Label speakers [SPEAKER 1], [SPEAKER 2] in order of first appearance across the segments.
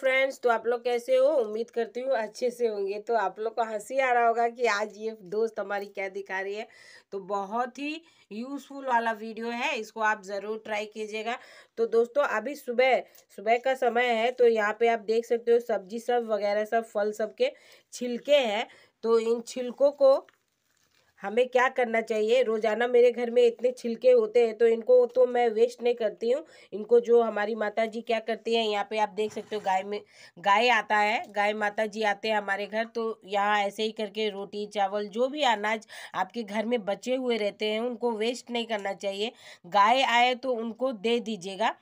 [SPEAKER 1] friends तो आप लोग कैसे हो उम्मीद करती हूँ अच्छे से होंगे तो आप लोग को हंसी आ रहा होगा कि आज ये दोस्त हमारी क्या दिखा रही है तो बहुत ही यूज़फुल वाला वीडियो है इसको आप ज़रूर ट्राई कीजिएगा तो दोस्तों अभी सुबह सुबह का समय है तो यहाँ पे आप देख सकते हो सब्जी सब वगैरह सब फल सब के छिलके हैं तो इन छिलकों को हमें क्या करना चाहिए रोज़ाना मेरे घर में इतने छिलके होते हैं तो इनको तो मैं वेस्ट नहीं करती हूँ इनको जो हमारी माता जी क्या करती हैं यहाँ पे आप देख सकते हो गाय में गाय आता है गाय माता जी आते हैं हमारे घर तो यहाँ ऐसे ही करके रोटी चावल जो भी अनाज आपके घर में बचे हुए रहते हैं उनको वेस्ट नहीं करना चाहिए गाय आए तो उनको दे दीजिएगा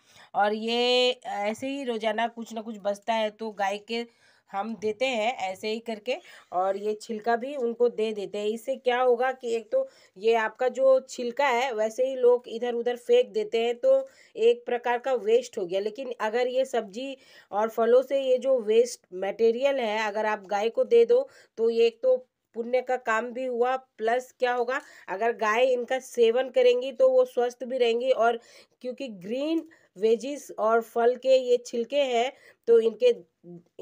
[SPEAKER 1] और ये ऐसे ही रोज़ाना कुछ ना कुछ बचता है तो गाय के हम देते हैं ऐसे ही करके और ये छिलका भी उनको दे देते हैं इससे क्या होगा कि एक तो ये आपका जो छिलका है वैसे ही लोग इधर उधर फेंक देते हैं तो एक प्रकार का वेस्ट हो गया लेकिन अगर ये सब्जी और फलों से ये जो वेस्ट मटेरियल है अगर आप गाय को दे दो तो ये एक तो पुण्य का काम भी हुआ प्लस क्या होगा अगर गाय इनका सेवन करेंगी तो वो स्वस्थ भी रहेंगी और क्योंकि ग्रीन वेजिस और फल के ये छिलके हैं तो इनके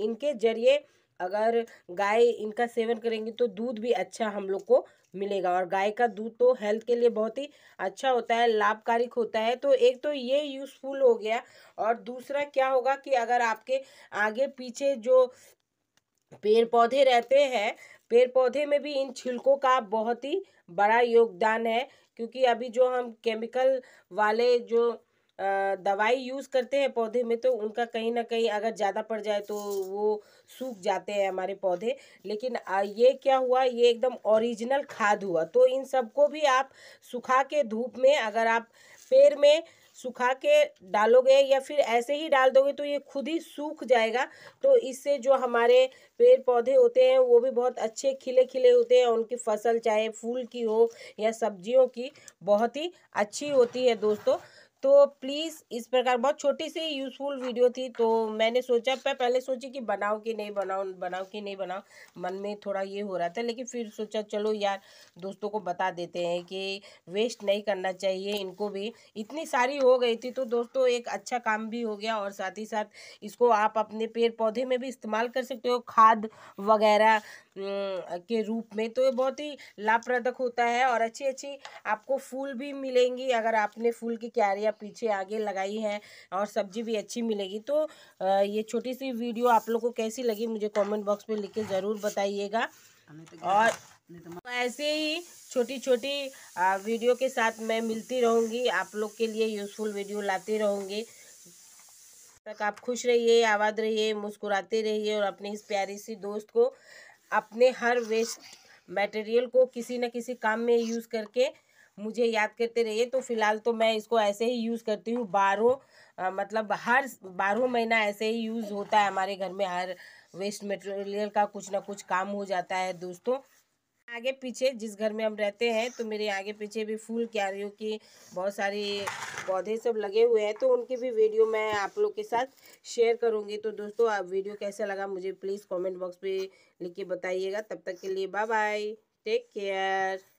[SPEAKER 1] इनके जरिए अगर गाय इनका सेवन करेंगी तो दूध भी अच्छा हम लोग को मिलेगा और गाय का दूध तो हेल्थ के लिए बहुत ही अच्छा होता है लाभकारिक होता है तो एक तो ये यूज़फुल हो गया और दूसरा क्या होगा कि अगर आपके आगे पीछे जो पेड़ पौधे रहते हैं पेड़ पौधे में भी इन छिलकों का बहुत ही बड़ा योगदान है क्योंकि अभी जो हम केमिकल वाले जो दवाई यूज़ करते हैं पौधे में तो उनका कहीं ना कहीं अगर ज़्यादा पड़ जाए तो वो सूख जाते हैं हमारे पौधे लेकिन ये क्या हुआ ये एकदम ओरिजिनल खाद हुआ तो इन सबको भी आप सुखा के धूप में अगर आप पेड़ में सुखा के डालोगे या फिर ऐसे ही डाल दोगे तो ये खुद ही सूख जाएगा तो इससे जो हमारे पेड़ पौधे होते हैं वो भी बहुत अच्छे खिले खिले होते हैं उनकी फसल चाहे फूल की हो या सब्जियों की बहुत ही अच्छी होती है दोस्तों तो प्लीज़ इस प्रकार बहुत छोटी सी यूज़फुल वीडियो थी तो मैंने सोचा मैं पहले सोची कि बनाओ कि नहीं बनाओ बनाओ कि नहीं बनाओ मन में थोड़ा ये हो रहा था लेकिन फिर सोचा चलो यार दोस्तों को बता देते हैं कि वेस्ट नहीं करना चाहिए इनको भी इतनी सारी हो गई थी तो दोस्तों एक अच्छा काम भी हो गया और साथ ही साथ इसको आप अपने पेड़ पौधे में भी इस्तेमाल कर सकते हो खाद वगैरह के रूप में तो ये बहुत ही लाभप्रदक होता है और अच्छी अच्छी आपको फूल भी मिलेंगी अगर आपने फूल की क्यारियाँ पीछे आगे लगाई हैं और सब्जी भी अच्छी मिलेगी तो ये छोटी सी वीडियो आप लोग को कैसी लगी मुझे कमेंट बॉक्स में लिख के ज़रूर बताइएगा तो और तो तो ऐसे ही छोटी छोटी वीडियो के साथ मैं मिलती रहूँगी आप लोग के लिए यूज़फुल वीडियो लाती रहूँगी तक आप खुश रहिए आबाद रहिए मुस्कुराते रहिए और अपनी इस प्यारी सी दोस्त को अपने हर वेस्ट मटेरियल को किसी न किसी काम में यूज़ करके मुझे याद करते रहिए तो फिलहाल तो मैं इसको ऐसे ही यूज़ करती हूँ बारह मतलब हर बारह महीना ऐसे ही यूज़ होता है हमारे घर में हर वेस्ट मटेरियल का कुछ ना कुछ काम हो जाता है दोस्तों आगे पीछे जिस घर में हम रहते हैं तो मेरे आगे पीछे भी फूल क्यारियों की बहुत सारी पौधे सब लगे हुए हैं तो उनकी भी वीडियो मैं आप लोग के साथ शेयर करूंगी तो दोस्तों आप वीडियो कैसा लगा मुझे प्लीज़ कमेंट बॉक्स पे लिख के बताइएगा तब तक के लिए बाय बाय टेक केयर